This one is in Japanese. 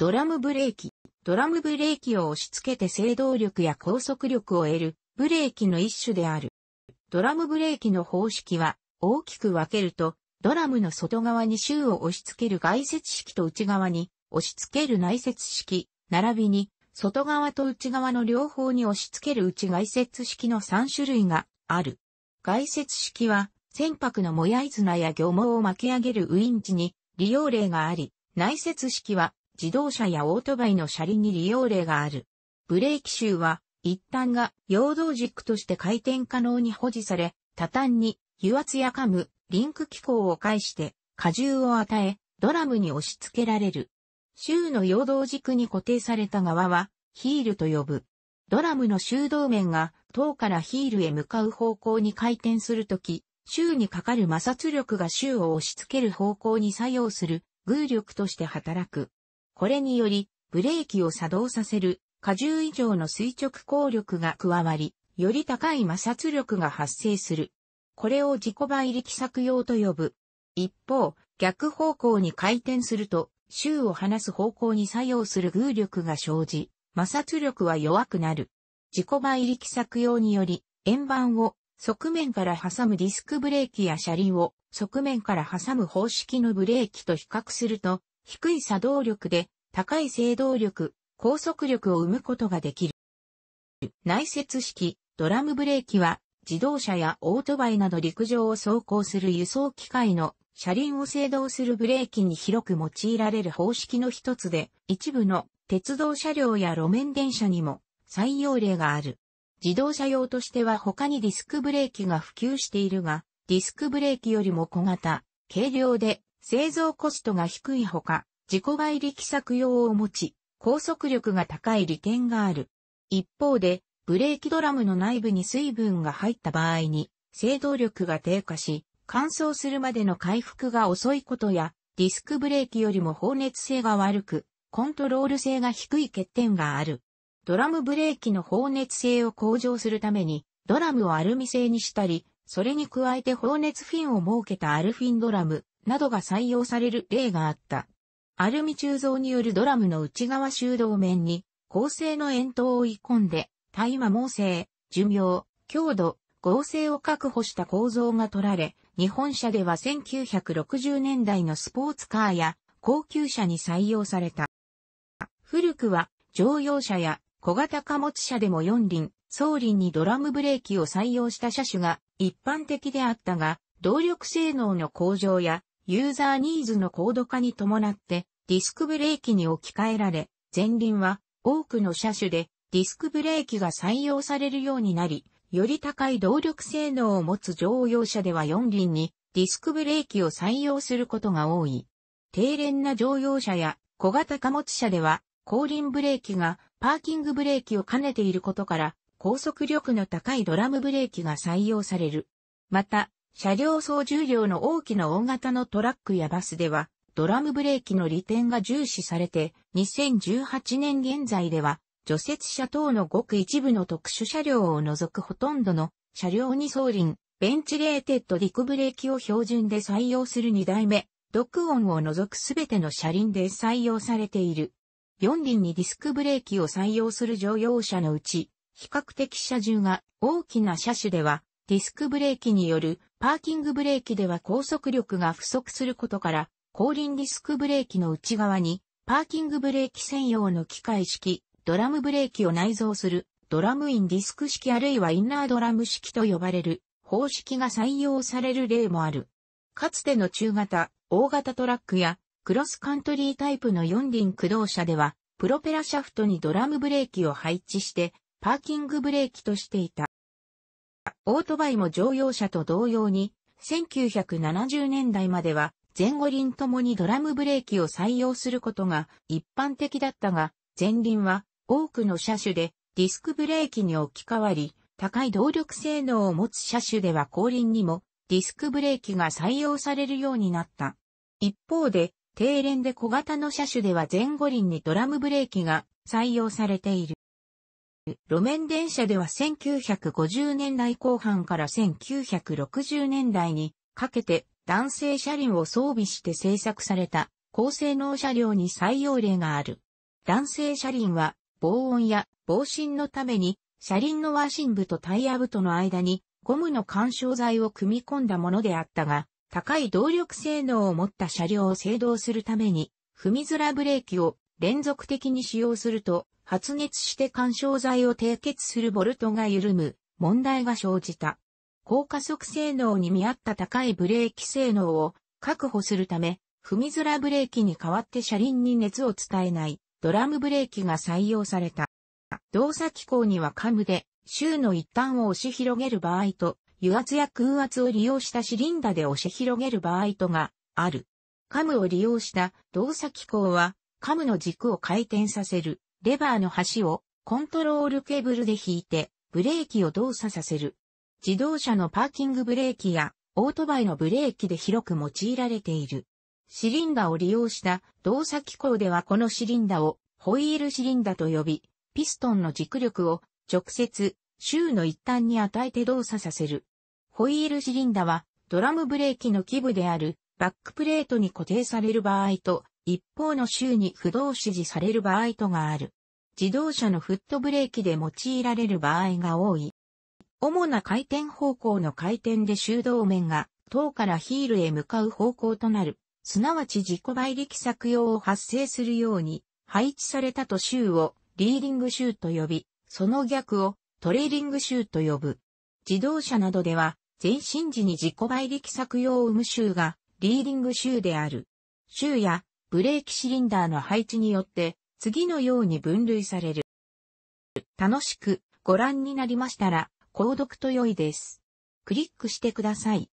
ドラムブレーキ。ドラムブレーキを押し付けて制動力や高速力を得るブレーキの一種である。ドラムブレーキの方式は大きく分けると、ドラムの外側に周を押し付ける外接式と内側に押し付ける内接式、並びに外側と内側の両方に押し付ける内外接式の3種類がある。外接式は船舶のもやい綱や漁網を巻き上げるウインチに利用例があり、内接式は自動車やオートバイの車輪に利用例がある。ブレーキシューは、一端が陽動軸として回転可能に保持され、多端に油圧やカム、リンク機構を介して荷重を与え、ドラムに押し付けられる。臭の陽動軸に固定された側は、ヒールと呼ぶ。ドラムの修動面が塔からヒールへ向かう方向に回転するとき、臭にかかる摩擦力が臭を押し付ける方向に作用する、偶力として働く。これにより、ブレーキを作動させる荷重以上の垂直抗力が加わり、より高い摩擦力が発生する。これを自己倍力作用と呼ぶ。一方、逆方向に回転すると、周を離す方向に作用する偶力が生じ、摩擦力は弱くなる。自己倍力作用により、円盤を側面から挟むディスクブレーキや車輪を側面から挟む方式のブレーキと比較すると、低い作動力で高い制動力、高速力を生むことができる。内接式、ドラムブレーキは自動車やオートバイなど陸上を走行する輸送機械の車輪を制動するブレーキに広く用いられる方式の一つで、一部の鉄道車両や路面電車にも採用例がある。自動車用としては他にディスクブレーキが普及しているが、ディスクブレーキよりも小型、軽量で製造コストが低いほか、自己外力作用を持ち、高速力が高い利点がある。一方で、ブレーキドラムの内部に水分が入った場合に、制動力が低下し、乾燥するまでの回復が遅いことや、ディスクブレーキよりも放熱性が悪く、コントロール性が低い欠点がある。ドラムブレーキの放熱性を向上するために、ドラムをアルミ製にしたり、それに加えて放熱フィンを設けたアルフィンドラムなどが採用される例があった。アルミ鋳造によるドラムの内側修道面に、構成の円筒を追い込んで、大麻毛性、寿命、強度、合成を確保した構造が取られ、日本車では1960年代のスポーツカーや高級車に採用された。古くは乗用車や小型貨物車でも四輪、総輪にドラムブレーキを採用した車種が一般的であったが、動力性能の向上やユーザーニーズの高度化に伴ってディスクブレーキに置き換えられ、前輪は多くの車種でディスクブレーキが採用されるようになり、より高い動力性能を持つ乗用車では4輪にディスクブレーキを採用することが多い。低廉な乗用車や小型貨物車では後輪ブレーキがパーキングブレーキを兼ねていることから高速力の高いドラムブレーキが採用される。また、車両総重量の大きな大型のトラックやバスでは、ドラムブレーキの利点が重視されて、2018年現在では、除雪車等のごく一部の特殊車両を除くほとんどの車両に送輪、ベンチレーテッドディクブレーキを標準で採用する2代目、オ音を除くすべての車輪で採用されている。4輪にディスクブレーキを採用する乗用車のうち、比較的車重が大きな車種では、ディスクブレーキによるパーキングブレーキでは高速力が不足することから、後輪ディスクブレーキの内側に、パーキングブレーキ専用の機械式、ドラムブレーキを内蔵する、ドラムインディスク式あるいはインナードラム式と呼ばれる、方式が採用される例もある。かつての中型、大型トラックや、クロスカントリータイプの四輪駆動車では、プロペラシャフトにドラムブレーキを配置して、パーキングブレーキとしていた。オートバイも乗用車と同様に、1970年代までは前後輪ともにドラムブレーキを採用することが一般的だったが、前輪は多くの車種でディスクブレーキに置き換わり、高い動力性能を持つ車種では後輪にもディスクブレーキが採用されるようになった。一方で、低連で小型の車種では前後輪にドラムブレーキが採用されている。路面電車では1950年代後半から1960年代にかけて男性車輪を装備して製作された高性能車両に採用例がある。男性車輪は防音や防振のために車輪の和心部とタイヤ部との間にゴムの干渉剤を組み込んだものであったが、高い動力性能を持った車両を制動するために、踏みづらブレーキを連続的に使用すると、発熱して干渉剤を締結するボルトが緩む問題が生じた。高加速性能に見合った高いブレーキ性能を確保するため、踏みづらブレーキに代わって車輪に熱を伝えないドラムブレーキが採用された。動作機構にはカムで周の一端を押し広げる場合と、油圧や空圧を利用したシリンダで押し広げる場合とがある。カムを利用した動作機構はカムの軸を回転させる、レバーの端をコントロールケーブルで引いて、ブレーキを動作させる。自動車のパーキングブレーキや、オートバイのブレーキで広く用いられている。シリンダを利用した動作機構ではこのシリンダをホイールシリンダと呼び、ピストンの軸力を直接周の一端に与えて動作させる。ホイールシリンダはドラムブレーキの基部であるバックプレートに固定される場合と一方の州に不動指示される場合とがある。自動車のフットブレーキで用いられる場合が多い。主な回転方向の回転で修道面が塔からヒールへ向かう方向となる、すなわち自己倍力作用を発生するように配置されたと州をリーディング州と呼び、その逆をトレーリング州と呼ぶ。自動車などでは前進時に自己倍力作用を生む州がリーディング州である。州やブレーキシリンダーの配置によって、次のように分類される。楽しくご覧になりましたら、購読と良いです。クリックしてください。